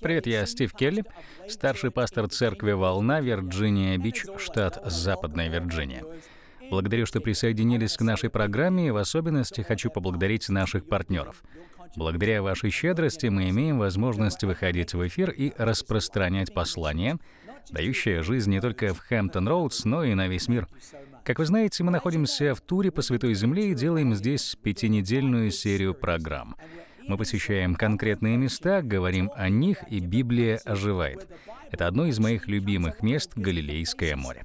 Привет, я Стив Келли, старший пастор церкви «Волна» Вирджиния-Бич, штат Западная Вирджиния. Благодарю, что присоединились к нашей программе, и в особенности хочу поблагодарить наших партнеров. Благодаря вашей щедрости мы имеем возможность выходить в эфир и распространять послание, дающее жизнь не только в Хэмптон-Роудс, но и на весь мир. Как вы знаете, мы находимся в туре по Святой Земле и делаем здесь пятинедельную серию программ — мы посещаем конкретные места, говорим о них, и Библия оживает. Это одно из моих любимых мест — Галилейское море.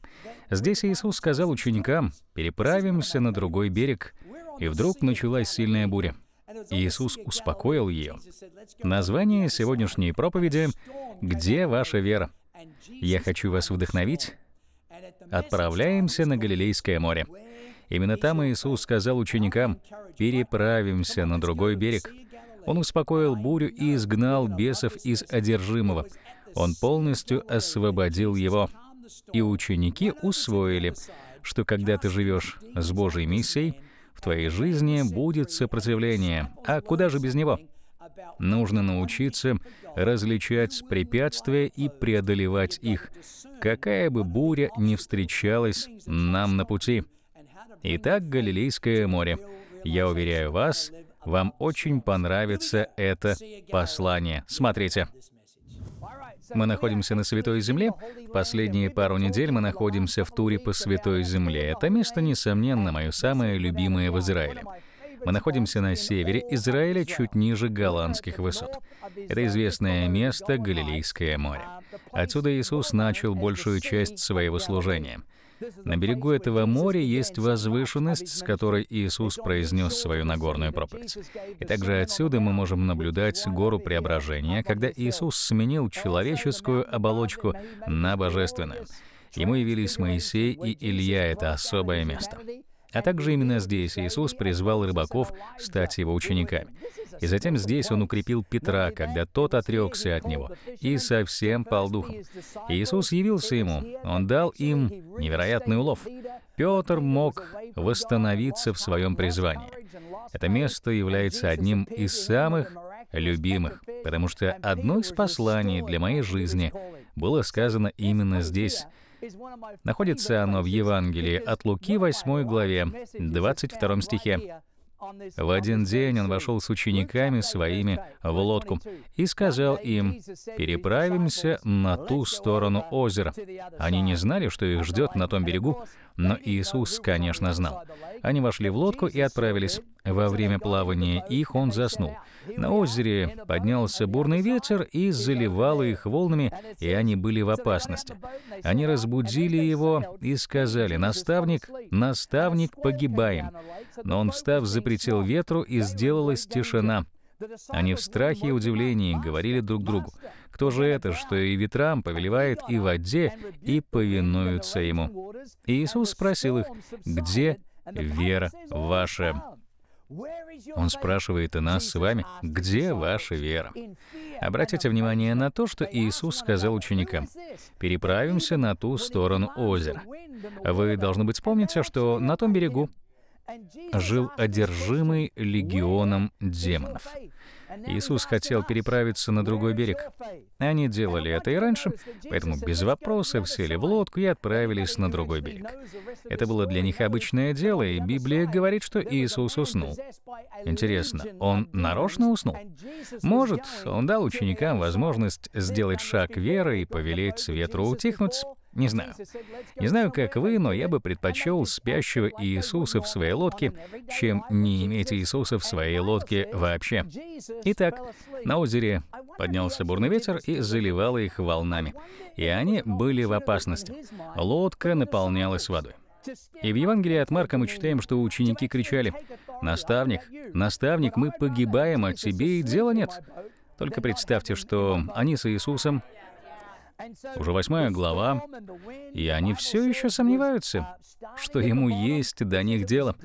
Здесь Иисус сказал ученикам, «Переправимся на другой берег». И вдруг началась сильная буря. Иисус успокоил ее. Название сегодняшней проповеди «Где ваша вера?» Я хочу вас вдохновить. Отправляемся на Галилейское море. Именно там Иисус сказал ученикам, «Переправимся на другой берег». Он успокоил бурю и изгнал бесов из одержимого. Он полностью освободил его. И ученики усвоили, что когда ты живешь с Божьей миссией, в твоей жизни будет сопротивление. А куда же без него? Нужно научиться различать препятствия и преодолевать их, какая бы буря ни встречалась нам на пути. Итак, Галилейское море. Я уверяю вас, вам очень понравится это послание. Смотрите. Мы находимся на Святой Земле. Последние пару недель мы находимся в туре по Святой Земле. Это место, несомненно, мое самое любимое в Израиле. Мы находимся на севере Израиля, чуть ниже голландских высот. Это известное место — Галилейское море. Отсюда Иисус начал большую часть своего служения — на берегу этого моря есть возвышенность, с которой Иисус произнес свою Нагорную проповедь. И также отсюда мы можем наблюдать гору преображения, когда Иисус сменил человеческую оболочку на божественную. Ему явились Моисей и Илья — это особое место. А также именно здесь Иисус призвал рыбаков стать его учениками. И затем здесь он укрепил Петра, когда тот отрекся от него и совсем пал духом. Иисус явился ему, он дал им невероятный улов. Петр мог восстановиться в своем призвании. Это место является одним из самых любимых, потому что одно из посланий для моей жизни было сказано именно здесь, Находится оно в Евангелии от Луки 8 главе, 22 стихе. В один день он вошел с учениками своими в лодку и сказал им, «Переправимся на ту сторону озера». Они не знали, что их ждет на том берегу, но Иисус, конечно, знал. Они вошли в лодку и отправились. Во время плавания их он заснул. На озере поднялся бурный ветер и заливал их волнами, и они были в опасности. Они разбудили его и сказали, «Наставник, наставник, погибаем!» Но он, встав, запретил ветру, и сделалась тишина. Они в страхе и удивлении говорили друг другу, «Кто же это, что и ветрам повелевает, и воде, и повинуются ему?» и Иисус спросил их, «Где вера ваша?» Он спрашивает и нас с вами, где ваша вера? Обратите внимание на то, что Иисус сказал ученикам, «Переправимся на ту сторону озера». Вы, должны быть, вспомните, что на том берегу жил одержимый легионом демонов. Иисус хотел переправиться на другой берег. Они делали это и раньше, поэтому без вопросов сели в лодку и отправились на другой берег. Это было для них обычное дело, и Библия говорит, что Иисус уснул. Интересно, он нарочно уснул? Может, он дал ученикам возможность сделать шаг веры и повелеть ветру утихнуть, не знаю. Не знаю, как вы, но я бы предпочел спящего Иисуса в своей лодке, чем не иметь Иисуса в своей лодке вообще. Итак, на озере поднялся бурный ветер и заливало их волнами. И они были в опасности. Лодка наполнялась водой. И в Евангелии от Марка мы читаем, что ученики кричали, «Наставник, наставник, мы погибаем, а тебе и дела нет». Только представьте, что они с Иисусом уже восьмая глава, и они все еще сомневаются, что ему есть до них дело.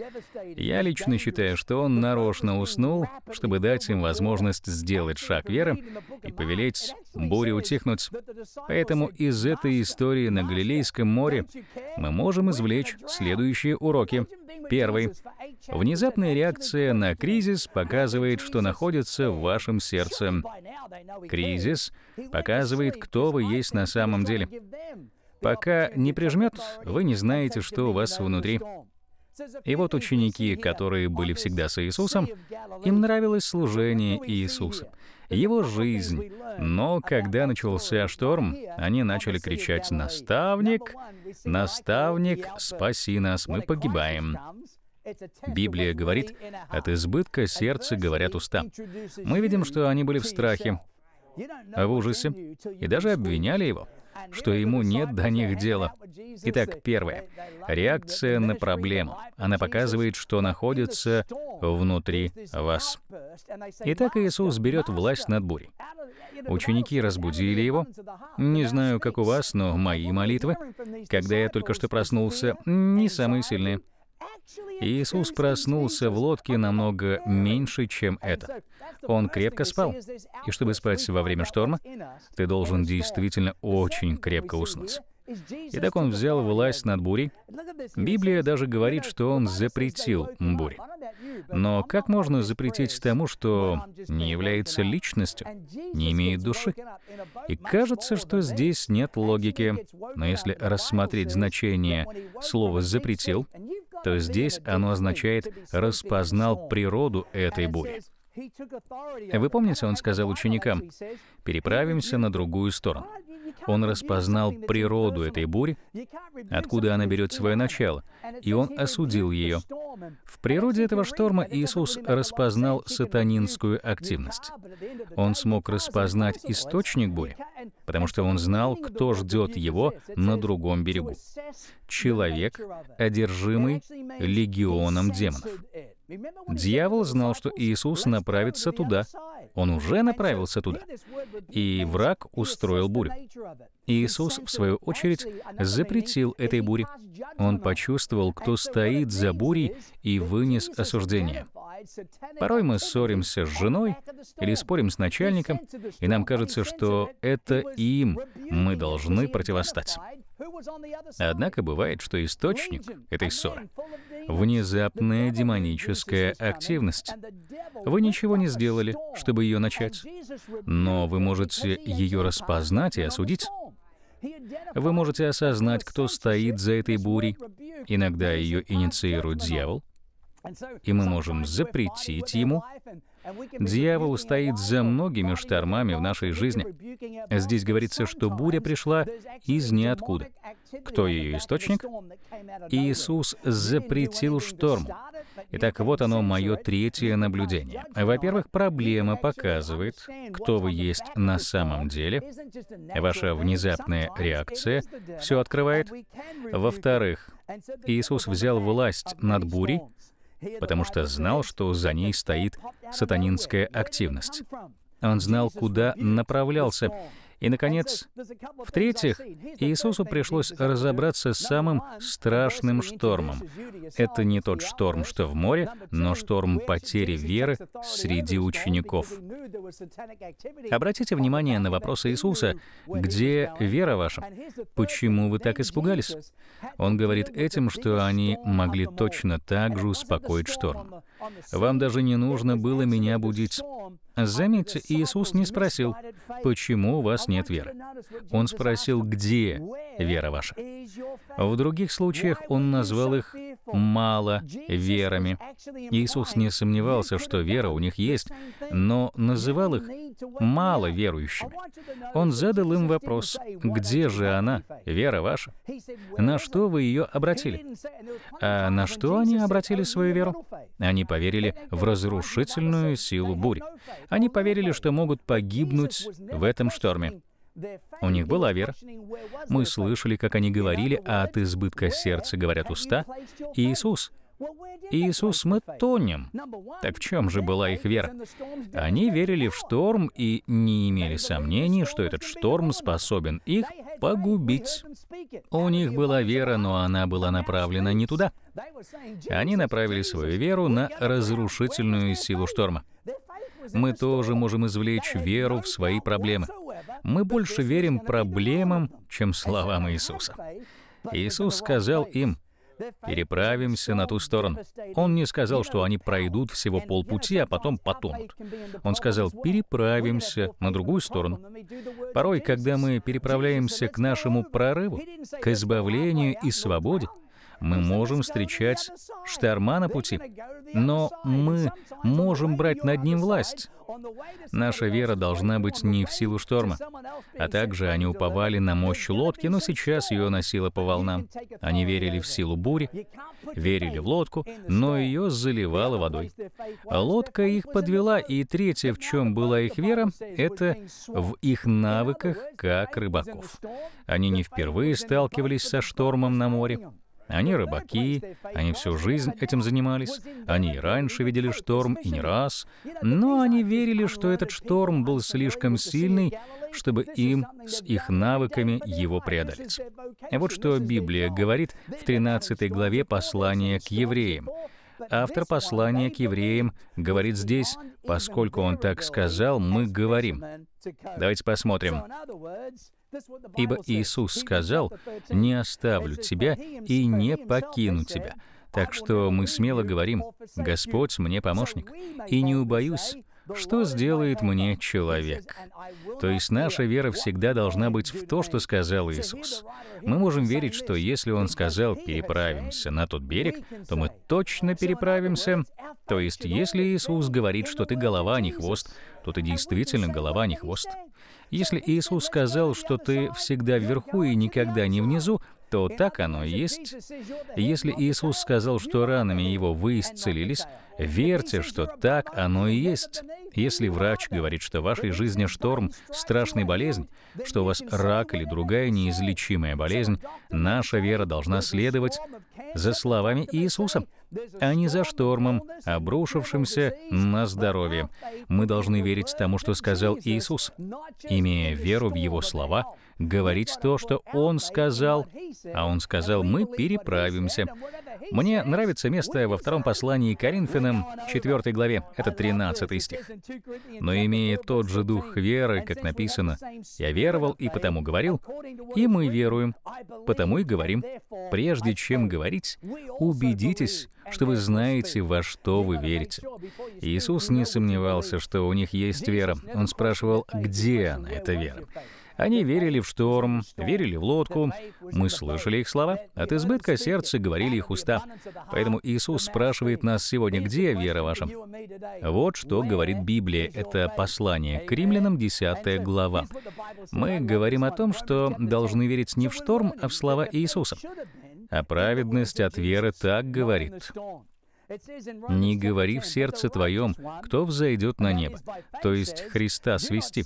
Я лично считаю, что он нарочно уснул, чтобы дать им возможность сделать шаг веры и повелеть буре утихнуть. Поэтому из этой истории на Галилейском море мы можем извлечь следующие уроки. Первый. Внезапная реакция на кризис показывает, что находится в вашем сердце. Кризис показывает, кто вы есть на самом деле. Пока не прижмет, вы не знаете, что у вас внутри. И вот ученики, которые были всегда с Иисусом, им нравилось служение Иисуса его жизнь. Но когда начался шторм, они начали кричать «Наставник! Наставник, спаси нас, мы погибаем!» Библия говорит, от избытка сердца говорят уста. Мы видим, что они были в страхе, в ужасе, и даже обвиняли его что ему нет до них дела. Итак, первое. Реакция на проблему. Она показывает, что находится внутри вас. Итак, Иисус берет власть над бурей. Ученики разбудили его. Не знаю, как у вас, но мои молитвы, когда я только что проснулся, не самые сильные. Иисус проснулся в лодке намного меньше, чем это. Он крепко спал. И чтобы спать во время шторма, ты должен действительно очень крепко уснуть. Итак, он взял власть над бурей. Библия даже говорит, что он запретил бури. Но как можно запретить тому, что не является личностью, не имеет души? И кажется, что здесь нет логики. Но если рассмотреть значение слова «запретил», то здесь оно означает «распознал природу этой бури». Вы помните, он сказал ученикам, «Переправимся на другую сторону». Он распознал природу этой бури, откуда она берет свое начало, и он осудил ее. В природе этого шторма Иисус распознал сатанинскую активность. Он смог распознать источник бури, потому что он знал, кто ждет его на другом берегу. Человек, одержимый легионом демонов. Дьявол знал, что Иисус направится туда. Он уже направился туда. И враг устроил бурю. Иисус, в свою очередь, запретил этой буре. Он почувствовал, кто стоит за бурей, и вынес осуждение. Порой мы ссоримся с женой или спорим с начальником, и нам кажется, что это им мы должны противостать. Однако бывает, что источник этой ссоры — внезапная демоническая активность. Вы ничего не сделали, чтобы ее начать, но вы можете ее распознать и осудить. Вы можете осознать, кто стоит за этой бурей. Иногда ее инициирует дьявол, и мы можем запретить ему Дьявол стоит за многими штормами в нашей жизни. Здесь говорится, что буря пришла из ниоткуда. Кто ее источник? Иисус запретил шторм. Итак, вот оно мое третье наблюдение. Во-первых, проблема показывает, кто вы есть на самом деле. Ваша внезапная реакция все открывает. Во-вторых, Иисус взял власть над бурей, потому что знал, что за ней стоит сатанинская активность. Он знал, куда направлялся и, наконец, в-третьих, Иисусу пришлось разобраться с самым страшным штормом. Это не тот шторм, что в море, но шторм потери веры среди учеников. Обратите внимание на вопрос Иисуса, «Где вера ваша? Почему вы так испугались?» Он говорит этим, что они могли точно так же успокоить шторм. «Вам даже не нужно было меня будить. Заметьте, Иисус не спросил, «Почему у вас нет веры?» Он спросил, «Где вера ваша?» В других случаях он назвал их «мало верами». Иисус не сомневался, что вера у них есть, но называл их «мало верующими». Он задал им вопрос, «Где же она, вера ваша? На что вы ее обратили?» А на что они обратили свою веру? Они поверили в разрушительную силу бури. Они поверили, что могут погибнуть в этом шторме. У них была вера. Мы слышали, как они говорили, а от избытка сердца говорят уста. Иисус, Иисус, мы тонем. Так в чем же была их вера? Они верили в шторм и не имели сомнений, что этот шторм способен их погубить. У них была вера, но она была направлена не туда. Они направили свою веру на разрушительную силу шторма мы тоже можем извлечь веру в свои проблемы. Мы больше верим проблемам, чем словам Иисуса. Иисус сказал им, переправимся на ту сторону. Он не сказал, что они пройдут всего полпути, а потом потонут. Он сказал, переправимся на другую сторону. Порой, когда мы переправляемся к нашему прорыву, к избавлению и свободе, мы можем встречать шторма на пути, но мы можем брать над ним власть. Наша вера должна быть не в силу шторма. А также они уповали на мощь лодки, но сейчас ее носило по волнам. Они верили в силу бури, верили в лодку, но ее заливало водой. Лодка их подвела, и третье, в чем была их вера, это в их навыках как рыбаков. Они не впервые сталкивались со штормом на море. Они рыбаки, они всю жизнь этим занимались, они и раньше видели шторм, и не раз, но они верили, что этот шторм был слишком сильный, чтобы им с их навыками его преодолеть. Вот что Библия говорит в 13 главе послания к евреям. Автор послания к евреям говорит здесь, поскольку он так сказал, мы говорим. Давайте посмотрим. Ибо Иисус сказал, «Не оставлю тебя и не покину тебя». Так что мы смело говорим, «Господь мне помощник, и не убоюсь, что сделает мне человек? То есть наша вера всегда должна быть в то, что сказал Иисус. Мы можем верить, что если Он сказал «переправимся на тот берег», то мы точно переправимся. То есть если Иисус говорит, что ты голова, а не хвост, то ты действительно голова, а не хвост. Если Иисус сказал, что ты всегда вверху и никогда не внизу, то так оно и есть. Если Иисус сказал, что ранами Его вы исцелились, верьте, что так оно и есть. Если врач говорит, что в вашей жизни шторм, страшная болезнь, что у вас рак или другая неизлечимая болезнь, наша вера должна следовать за словами Иисуса а не за штормом, обрушившимся на здоровье. Мы должны верить тому, что сказал Иисус. Имея веру в Его слова, говорить то, что Он сказал, а Он сказал, мы переправимся. Мне нравится место во втором послании Коринфянам, 4 главе, это 13 стих. «Но имея тот же дух веры, как написано, я веровал и потому говорил, и мы веруем, потому и говорим. Прежде чем говорить, убедитесь, что вы знаете, во что вы верите. Иисус не сомневался, что у них есть вера. Он спрашивал, где она, эта вера. Они верили в шторм, верили в лодку. Мы слышали их слова. От избытка сердца говорили их уста. Поэтому Иисус спрашивает нас сегодня, где вера ваша? Вот что говорит Библия. Это послание к римлянам, 10 глава. Мы говорим о том, что должны верить не в шторм, а в слова Иисуса а праведность от веры так говорит. «Не говори в сердце твоем, кто взойдет на небо», то есть Христа свести,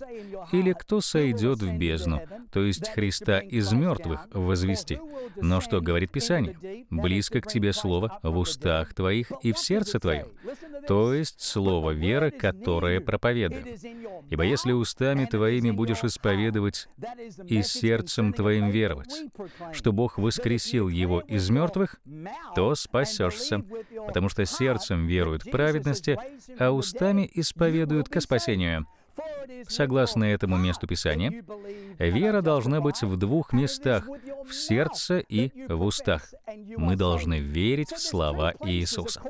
или «кто сойдет в бездну», то есть Христа из мертвых возвести. Но что говорит Писание? «Близко к тебе слово в устах твоих и в сердце твоем», то есть слово вера, которое проповедуем. Ибо если устами твоими будешь исповедовать и сердцем твоим веровать, что Бог воскресил его из мертвых, то спасешься, потому что что сердцем веруют к праведности, а устами исповедуют ко спасению. Согласно этому месту Писания, вера должна быть в двух местах — в сердце и в устах. Мы должны верить в слова Иисуса.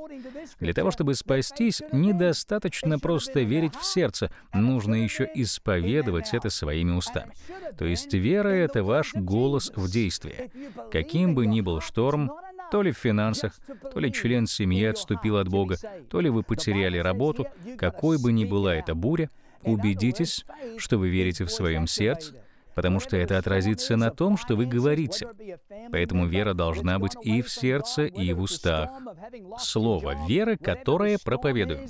Для того, чтобы спастись, недостаточно просто верить в сердце, нужно еще исповедовать это своими устами. То есть вера — это ваш голос в действии. Каким бы ни был шторм, то ли в финансах, то ли член семьи отступил от Бога, то ли вы потеряли работу, какой бы ни была эта буря, убедитесь, что вы верите в своем сердце, потому что это отразится на том, что вы говорите. Поэтому вера должна быть и в сердце, и в устах. Слово «вера», которое проповедуем.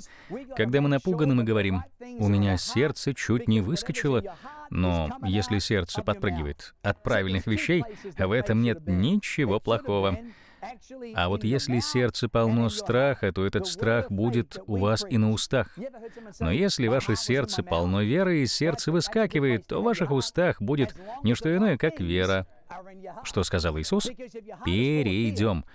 Когда мы напуганы, мы говорим, «У меня сердце чуть не выскочило», но если сердце подпрыгивает от правильных вещей, в этом нет ничего плохого. А вот если сердце полно страха, то этот страх будет у вас и на устах. Но если ваше сердце полно веры и сердце выскакивает, то в ваших устах будет не что иное, как вера. Что сказал Иисус? Перейдем.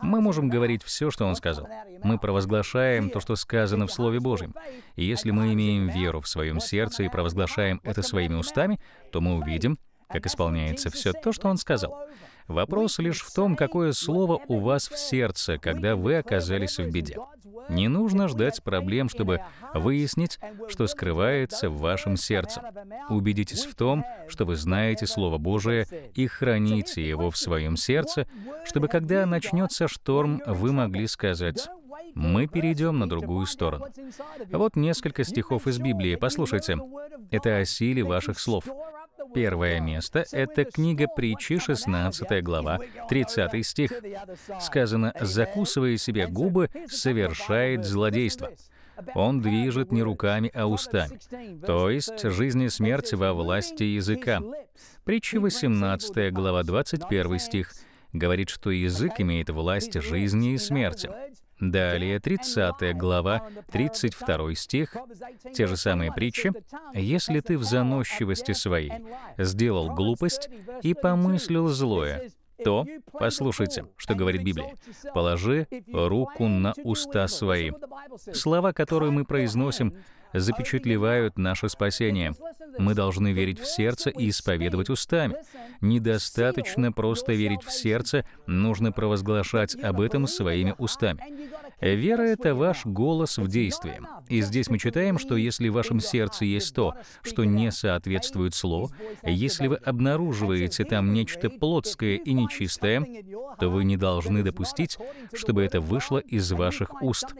Мы можем говорить все, что Он сказал. Мы провозглашаем то, что сказано в Слове Божьем. И если мы имеем веру в своем сердце и провозглашаем это своими устами, то мы увидим, как исполняется все то, что Он сказал. Вопрос лишь в том, какое слово у вас в сердце, когда вы оказались в беде. Не нужно ждать проблем, чтобы выяснить, что скрывается в вашем сердце. Убедитесь в том, что вы знаете Слово Божие и храните его в своем сердце, чтобы когда начнется шторм, вы могли сказать, мы перейдем на другую сторону. Вот несколько стихов из Библии, послушайте. Это о силе ваших слов. Первое место — это книга притчи, 16 глава, 30 стих. Сказано «закусывая себе губы, совершает злодейство». Он движет не руками, а устами. То есть жизнь и смерть во власти языка. Притча 18 глава 21 стих говорит, что язык имеет власть жизни и смерти. Далее 30 глава, 32 стих, те же самые притчи. «Если ты в заносчивости своей сделал глупость и помыслил злое, то, послушайте, что говорит Библия, положи руку на уста свои. Слова, которые мы произносим, запечатлевают наше спасение. Мы должны верить в сердце и исповедовать устами. Недостаточно просто верить в сердце, нужно провозглашать об этом своими устами. Вера — это ваш голос в действии. И здесь мы читаем, что если в вашем сердце есть то, что не соответствует слову, если вы обнаруживаете там нечто плотское и нечистое, то вы не должны допустить, чтобы это вышло из ваших уст.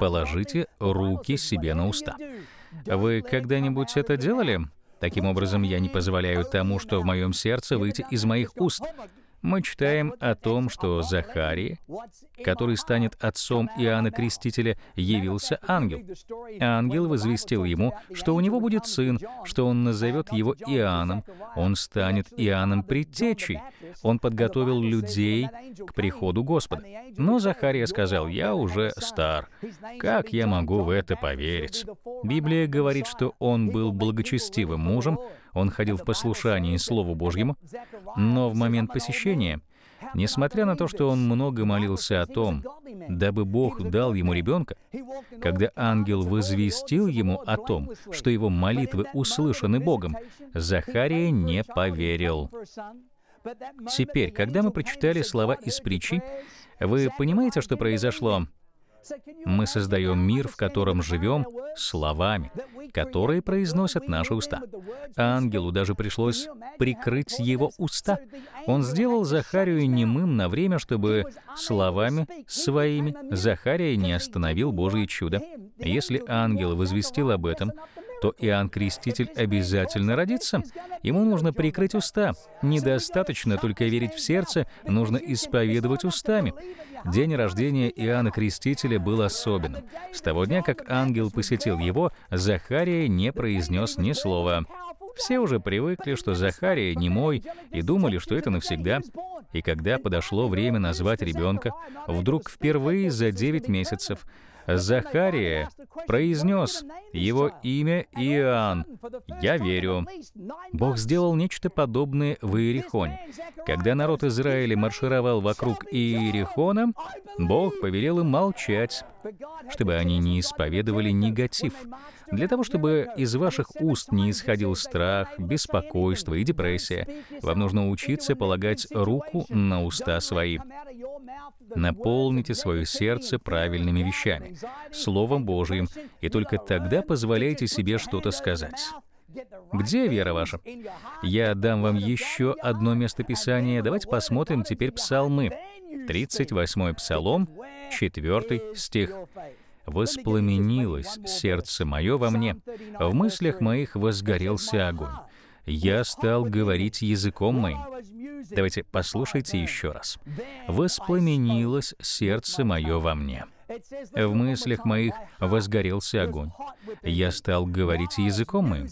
Положите руки себе на уста. Вы когда-нибудь это делали? Таким образом, я не позволяю тому, что в моем сердце, выйти из моих уст мы читаем о том, что Захарии, который станет отцом Иоанна Крестителя, явился ангел. Ангел возвестил ему, что у него будет сын, что он назовет его Иоанном, он станет Иоанном Предтечей. Он подготовил людей к приходу Господа. Но Захария сказал, «Я уже стар. Как я могу в это поверить?» Библия говорит, что он был благочестивым мужем, он ходил в послушании Слову Божьему, но в момент посещения, несмотря на то, что он много молился о том, дабы Бог дал ему ребенка, когда ангел возвестил ему о том, что его молитвы услышаны Богом, Захария не поверил. Теперь, когда мы прочитали слова из притчи, вы понимаете, что произошло? Мы создаем мир, в котором живем, словами которые произносят наши уста. А ангелу даже пришлось прикрыть его уста. Он сделал Захарию немым на время, чтобы словами своими Захария не остановил Божье чудо. Если ангел возвестил об этом, то Иоанн Креститель обязательно родится. Ему нужно прикрыть уста. Недостаточно только верить в сердце, нужно исповедовать устами. День рождения Иоанна Крестителя был особенным. С того дня, как ангел посетил его, Захария не произнес ни слова. Все уже привыкли, что Захария не мой, и думали, что это навсегда. И когда подошло время назвать ребенка, вдруг впервые за 9 месяцев Захария произнес его имя Иоанн. Я верю. Бог сделал нечто подобное в Иерихоне. Когда народ Израиля маршировал вокруг Иерихона, Бог повелел им молчать, чтобы они не исповедовали негатив, для того, чтобы из ваших уст не исходил страх, беспокойство и депрессия. Вам нужно учиться полагать руку на уста свои. Наполните свое сердце правильными вещами, Словом Божьим. Божьим, и только тогда позволяйте себе что-то сказать. Где вера ваша? Я дам вам еще одно местописание. Давайте посмотрим теперь псалмы. 38 псалом, 4 стих. «Воспламенилось сердце мое во мне, в мыслях моих возгорелся огонь. Я стал говорить языком моим». Давайте послушайте еще раз. «Воспламенилось сердце мое во мне». В мыслях эм, моих возгорелся огонь. Я стал говорить языком моим.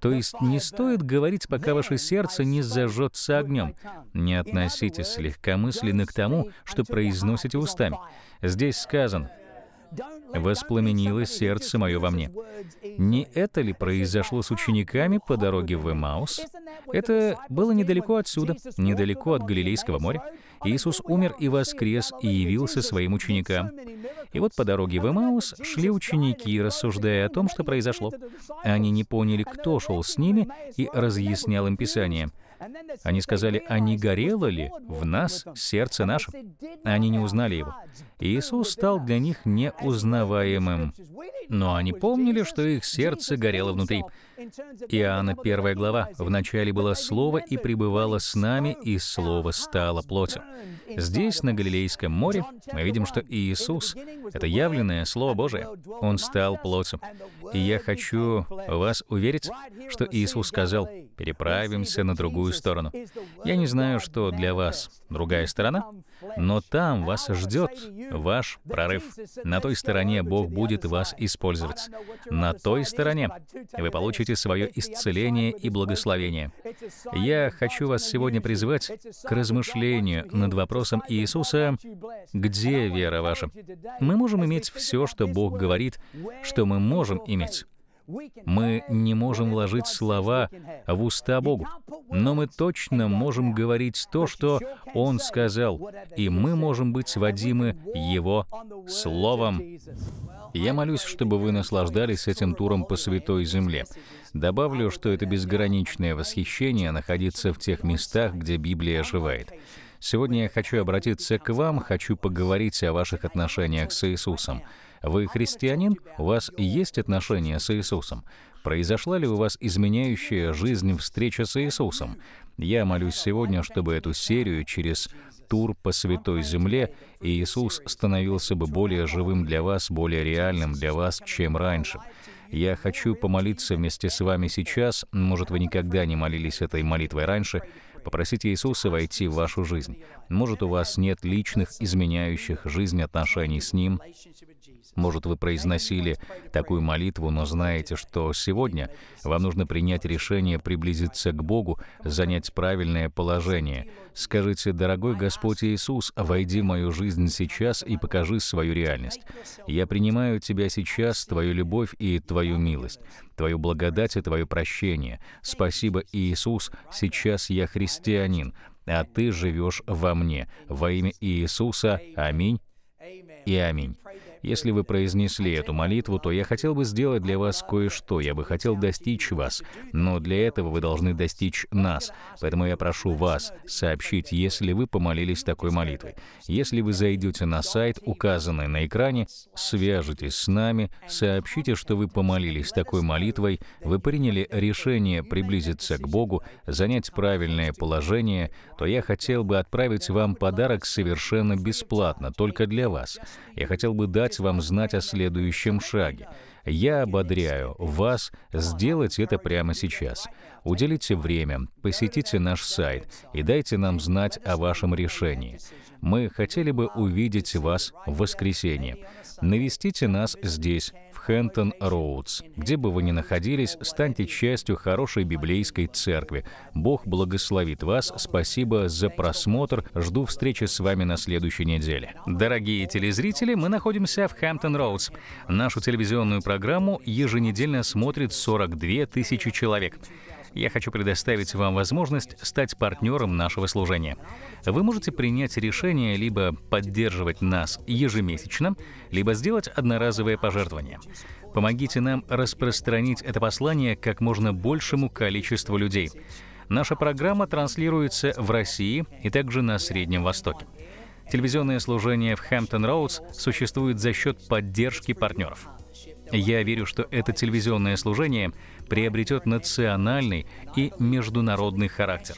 То есть не стоит говорить, пока ваше сердце не зажжется огнем. Не относитесь легкомысленно к тому, что произносите устами. Здесь сказано — воспламенилось сердце мое во мне. Не это ли произошло с учениками по дороге в Эмаус? Это было недалеко отсюда, недалеко от Галилейского моря. Иисус умер и воскрес, и явился своим ученикам. И вот по дороге в Эмаус шли ученики, рассуждая о том, что произошло. Они не поняли, кто шел с ними, и разъяснял им Писание — они сказали, а не горело ли в нас сердце наше? Они не узнали его. Иисус стал для них неузнаваемым. Но они помнили, что их сердце горело внутри. Иоанна 1 глава. «Вначале было Слово, и пребывало с нами, и Слово стало плотью». Здесь, на Галилейском море, мы видим, что Иисус — это явленное Слово Божие. Он стал плотью. И я хочу вас уверить, что Иисус сказал, «Переправимся на другую сторону. Я не знаю, что для вас другая сторона, но там вас ждет ваш прорыв. На той стороне Бог будет вас использовать. На той стороне вы получите свое исцеление и благословение. Я хочу вас сегодня призвать к размышлению над вопросом Иисуса, где вера ваша? Мы можем иметь все, что Бог говорит, что мы можем иметь. Мы не можем вложить слова в уста Богу, но мы точно можем говорить то, что Он сказал, и мы можем быть сводимы Его Словом. Я молюсь, чтобы вы наслаждались этим туром по Святой Земле. Добавлю, что это безграничное восхищение находиться в тех местах, где Библия оживает. Сегодня я хочу обратиться к вам, хочу поговорить о ваших отношениях с Иисусом. Вы христианин? У вас есть отношения с Иисусом? Произошла ли у вас изменяющая жизнь встреча с Иисусом? Я молюсь сегодня, чтобы эту серию через тур по Святой Земле Иисус становился бы более живым для вас, более реальным для вас, чем раньше. Я хочу помолиться вместе с вами сейчас, может, вы никогда не молились этой молитвой раньше, Попросите Иисуса войти в вашу жизнь. Может, у вас нет личных, изменяющих жизнь отношений с Ним, может, вы произносили такую молитву, но знаете, что сегодня вам нужно принять решение приблизиться к Богу, занять правильное положение. Скажите, «Дорогой Господь Иисус, войди в мою жизнь сейчас и покажи свою реальность. Я принимаю Тебя сейчас, Твою любовь и Твою милость, Твою благодать и Твое прощение. Спасибо, Иисус, сейчас я христианин, а Ты живешь во мне. Во имя Иисуса. Аминь и аминь. Если вы произнесли эту молитву, то я хотел бы сделать для вас кое-что, я бы хотел достичь вас, но для этого вы должны достичь нас. Поэтому я прошу вас сообщить, если вы помолились такой молитвой. Если вы зайдете на сайт, указанный на экране, свяжитесь с нами, сообщите, что вы помолились такой молитвой, вы приняли решение приблизиться к Богу, занять правильное положение, то я хотел бы отправить вам подарок совершенно бесплатно, только для вас. Я хотел бы дать дать вам знать о следующем шаге. Я ободряю вас сделать это прямо сейчас. Уделите время, посетите наш сайт и дайте нам знать о вашем решении. Мы хотели бы увидеть вас в воскресенье. Навестите нас здесь, Хэнтон Роудс. Где бы вы ни находились, станьте частью хорошей библейской церкви. Бог благословит вас. Спасибо за просмотр. Жду встречи с вами на следующей неделе. Дорогие телезрители, мы находимся в Хэмптон Роудс. Нашу телевизионную программу еженедельно смотрит 42 тысячи человек я хочу предоставить вам возможность стать партнером нашего служения. Вы можете принять решение либо поддерживать нас ежемесячно, либо сделать одноразовое пожертвование. Помогите нам распространить это послание как можно большему количеству людей. Наша программа транслируется в России и также на Среднем Востоке. Телевизионное служение в Хэмптон-Роудс существует за счет поддержки партнеров. Я верю, что это телевизионное служение приобретет национальный и международный характер.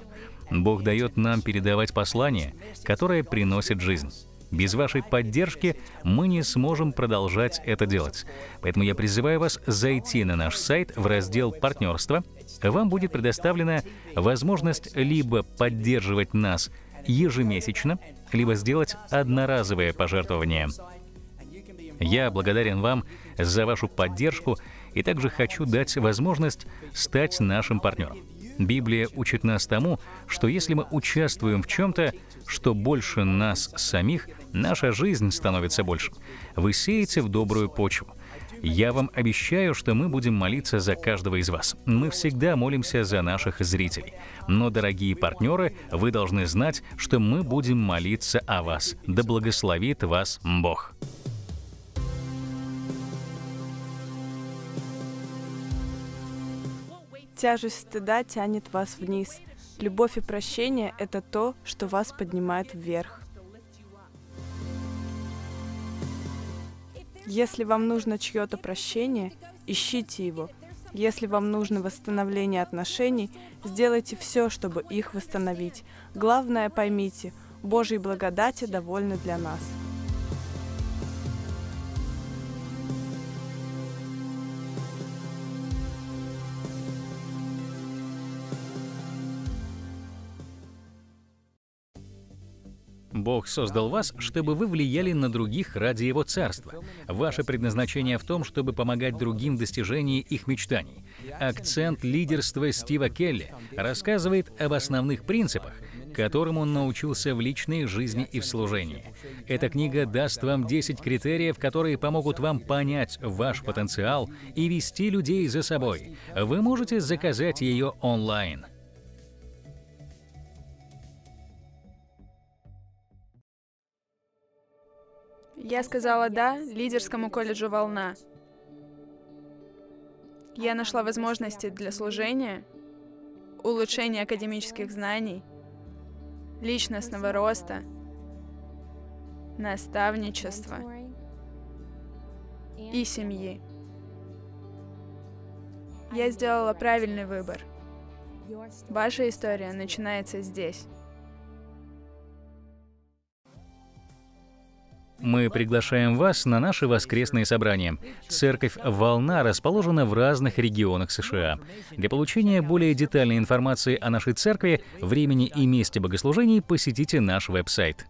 Бог дает нам передавать послание, которое приносит жизнь. Без вашей поддержки мы не сможем продолжать это делать. Поэтому я призываю вас зайти на наш сайт в раздел «Партнерство». Вам будет предоставлена возможность либо поддерживать нас ежемесячно, либо сделать одноразовое пожертвование. Я благодарен вам за вашу поддержку и также хочу дать возможность стать нашим партнером. Библия учит нас тому, что если мы участвуем в чем-то, что больше нас самих, наша жизнь становится больше. Вы сеете в добрую почву. Я вам обещаю, что мы будем молиться за каждого из вас. Мы всегда молимся за наших зрителей. Но, дорогие партнеры, вы должны знать, что мы будем молиться о вас. Да благословит вас Бог. Тяжесть стыда тянет вас вниз. Любовь и прощение — это то, что вас поднимает вверх. Если вам нужно чье-то прощение, ищите его. Если вам нужно восстановление отношений, сделайте все, чтобы их восстановить. Главное поймите, Божьей благодати довольны для нас. Бог создал вас, чтобы вы влияли на других ради Его Царства. Ваше предназначение в том, чтобы помогать другим в достижении их мечтаний. Акцент лидерства Стива Келли рассказывает об основных принципах, которым он научился в личной жизни и в служении. Эта книга даст вам 10 критериев, которые помогут вам понять ваш потенциал и вести людей за собой. Вы можете заказать ее онлайн. Я сказала «да» лидерскому колледжу «Волна». Я нашла возможности для служения, улучшения академических знаний, личностного роста, наставничества и семьи. Я сделала правильный выбор. Ваша история начинается здесь. Мы приглашаем вас на наши воскресные собрания. Церковь «Волна» расположена в разных регионах США. Для получения более детальной информации о нашей церкви, времени и месте богослужений посетите наш веб-сайт.